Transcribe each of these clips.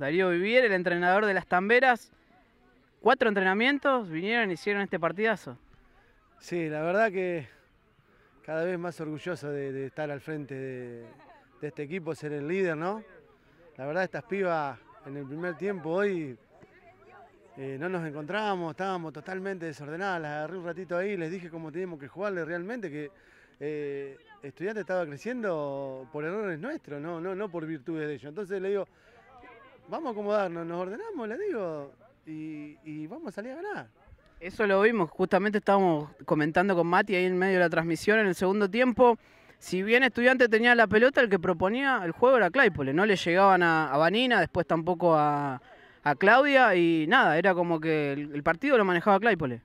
Darío Vivier, el entrenador de las Tamberas. Cuatro entrenamientos vinieron y hicieron este partidazo. Sí, la verdad que cada vez más orgulloso de, estar al frente de, este equipo, ser el líder, ¿no? La verdad, estas pibas en el primer tiempo hoy eh, no nos encontrábamos, estábamos totalmente desordenadas. Las agarré un ratito ahí, les dije cómo teníamos que jugarle realmente, que eh, estudiante estaba creciendo por errores nuestros, no, no, no por virtudes de ellos. Entonces le digo, vamos a acomodarnos, nos ordenamos, le digo, y, vamos a salir a ganar. Eso lo vimos, justamente estábamos comentando con Mati ahí en medio de la transmisión en el segundo tiempo. Si bien estudiante tenía la pelota, el que proponía el juego era Claypole, no le llegaban a, Vanina, después tampoco a, Claudia y nada, era como que el, partido lo manejaba Claypole.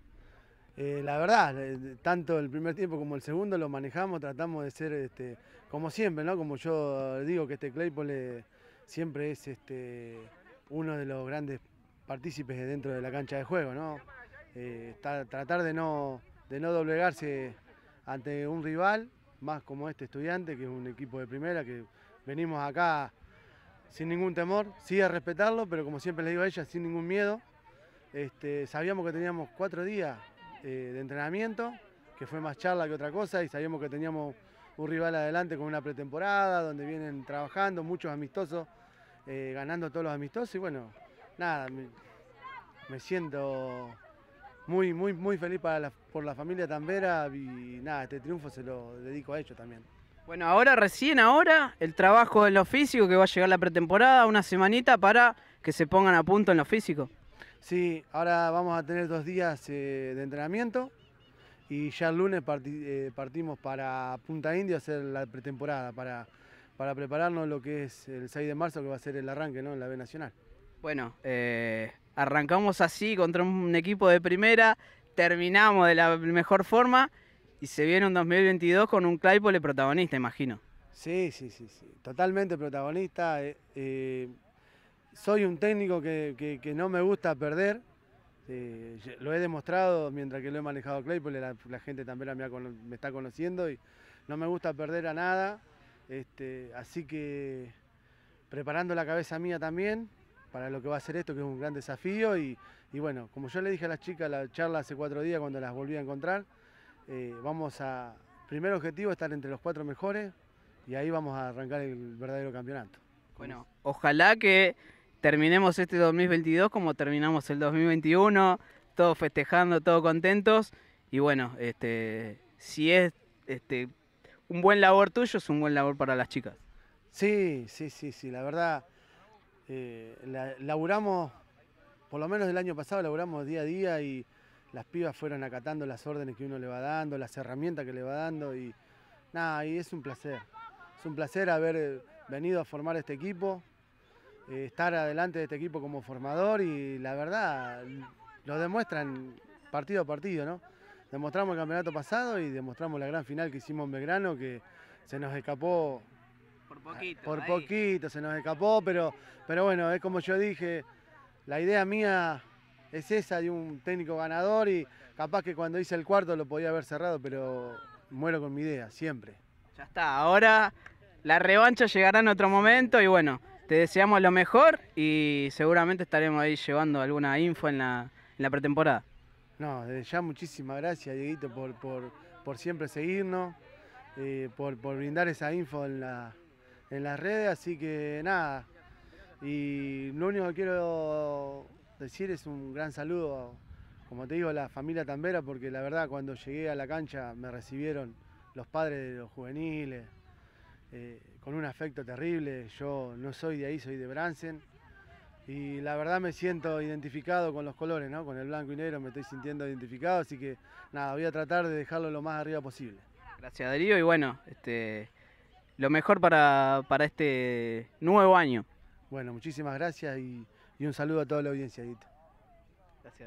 Eh, la verdad, eh, tanto el primer tiempo como el segundo lo manejamos, tratamos de ser este, como siempre, ¿no? Como yo digo que este Claypole siempre es este, uno de los grandes partícipes dentro de la cancha de juego, ¿no? Eh, tratar de no, doblegarse ante un rival, más como este estudiante, que es un equipo de primera, que venimos acá sin ningún temor, sí a respetarlo, pero como siempre le digo a ella, sin ningún miedo. Este, sabíamos que teníamos cuatro días eh, de entrenamiento, que fue más charla que otra cosa, y sabíamos que teníamos un rival adelante con una pretemporada, donde vienen trabajando, muchos amistosos eh, ganando todos los amistosos y bueno, nada, me, siento muy, muy, muy feliz por la familia Tambera y nada, este triunfo se lo dedico a ellos también. Bueno, ahora, recién ahora, el trabajo en lo físico que va a llegar la pretemporada, una semanita para que se pongan a punto en lo físico. Sí, ahora vamos a tener dos días eh, de entrenamiento y ya el lunes eh, partimos para Punta Indio a hacer la pretemporada, para para prepararnos lo que es el 6 de marzo, que va a ser el arranque ¿no? en la B Nacional. Bueno, eh, arrancamos así contra un equipo de primera, terminamos de la mejor forma y se viene un 2022 con un Claypole protagonista, imagino. Sí, sí, sí, sí. totalmente protagonista. Eh, eh, soy un técnico que, no me gusta perder. lo he demostrado mientras que lo he manejado Claypole, la, gente también me, me está conociendo y no me gusta perder a nada. Este, así que preparando la cabeza mía también para lo que va a ser esto, que es un gran desafío. Y, bueno, como yo le dije a las chicas la charla hace cuatro días cuando las volví a encontrar, eh, vamos a, primer objetivo, estar entre los cuatro mejores y ahí vamos a arrancar el verdadero campeonato. Bueno, ojalá que terminemos este 2022 como terminamos el 2021, todos festejando, todos contentos. Y bueno, este, si es este, un buen labor tuyo es un buen labor para las chicas. Sí, sí, sí, sí. La verdad, eh, laburamos, por lo menos el año pasado, laburamos día a día y las pibas fueron acatando las órdenes que uno le va dando, las herramientas que le va dando y nada, y es un placer. Es un placer haber venido a formar este equipo, eh, estar adelante de este equipo como formador y la verdad lo demuestran partido a partido, ¿no? demostramos el campeonato pasado y demostramos la gran final que hicimos en Belgrano, que se nos escapó. Por poquito. Por poquito se nos escapó, pero, pero bueno, es como yo dije, la idea mía es esa de un técnico ganador y capaz que cuando hice el cuarto lo podía haber cerrado, pero muero con mi idea, siempre. Ya está, ahora la revancha llegará en otro momento y bueno, te deseamos lo mejor y seguramente estaremos ahí llevando alguna info en la pretemporada. No, desde ya muchísimas gracias, Dieguito, por, por, siempre seguirnos, eh, por, brindar esa info en, la, las redes, así que nada. Y lo único que quiero decir es un gran saludo, como te digo, a la familia Tambera, porque la verdad cuando llegué a la cancha me recibieron los padres de los juveniles, eh, con un afecto terrible. Yo no soy de ahí, soy de Bransen y la verdad me siento identificado con los colores, ¿no? Con el blanco y negro me estoy sintiendo identificado, así que nada, voy a tratar de dejarlo lo más arriba posible. Gracias Darío y bueno, este, lo mejor para, este nuevo año. Bueno, muchísimas gracias y, un saludo a toda la audiencia, Gracias.